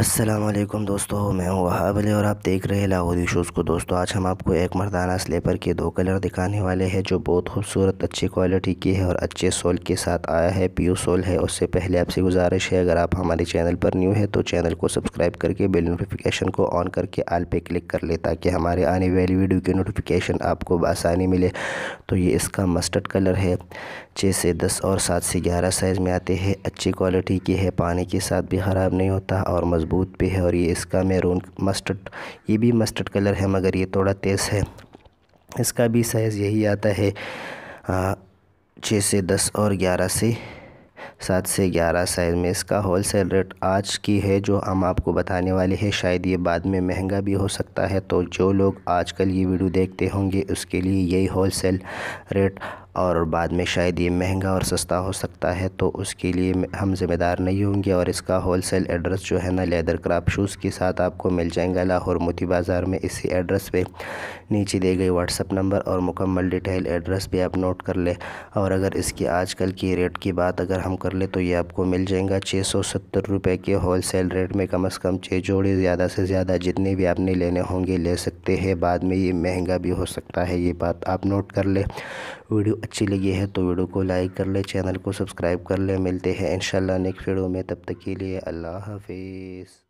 असलम दोस्तों मैं हूँ वहाब अली और आप देख रहे हैं लाहौरी शूज़ को दोस्तों आज हम आपको एक मर्दाना स्लीपर के दो कलर दिखाने वाले हैं जो बहुत खूबसूरत अच्छी क्वालिटी की है और अच्छे सोल के साथ आया है प्योर सोल है उससे पहले आपसे गुजारिश है अगर आप हमारे चैनल पर न्यू है तो चैनल को सब्सक्राइब करके बिल नोटिफिकेशन को ऑन करके आल पे क्लिक कर ले ताकि हमारे आने वाली वीडियो की नोटिफिकेशन आपको आसानी मिले तो ये इसका मस्टर्ड कलर है छः से दस और सात से ग्यारह साइज़ में आते हैं अच्छी क्वालिटी की है पानी के साथ भी ख़राब नहीं होता और मजबूत बूथ पे है और ये इसका मेरून मस्टर्ड ये भी मस्टर्ड कलर है मगर ये थोड़ा तेज़ है इसका भी साइज़ यही आता है छः से दस और ग्यारह से सात से ग्यारह साइज़ में इसका होल सेल रेट आज की है जो हम आपको बताने वाले हैं शायद ये बाद में महंगा भी हो सकता है तो जो लोग आजकल ये वीडियो देखते होंगे उसके लिए यही होल सेल रेट और बाद में शायद ये महंगा और सस्ता हो सकता है तो उसके लिए हम ज़िम्मेदार नहीं होंगे और इसका होलसेल एड्रेस जो है ना लेदर क्राफ्ट शूज़ के साथ आपको मिल जाएगा लाहौर मोती बाज़ार में इसी एड्रेस पे नीचे दिए गए व्हाट्सअप नंबर और मुकम्मल डिटेल एड्रेस भी आप नोट कर लें और अगर इसकी आजकल की रेट की बात अगर हम कर ले तो ये आपको मिल जाएगा छः सौ सत्तर रुपये के सेल रेट में कम अज़ कम छः जोड़े ज़्यादा से ज़्यादा जितने भी आपने लेने होंगे ले सकते हैं बाद में ये महंगा भी हो सकता है ये बात आप नोट कर लें वीडियो अच्छी लगी है तो वीडियो को लाइक कर ले चैनल को सब्सक्राइब कर ले मिलते हैं इंशाल्लाह नेक्स्ट वीडियो में तब तक के लिए अल्लाह हाफिज़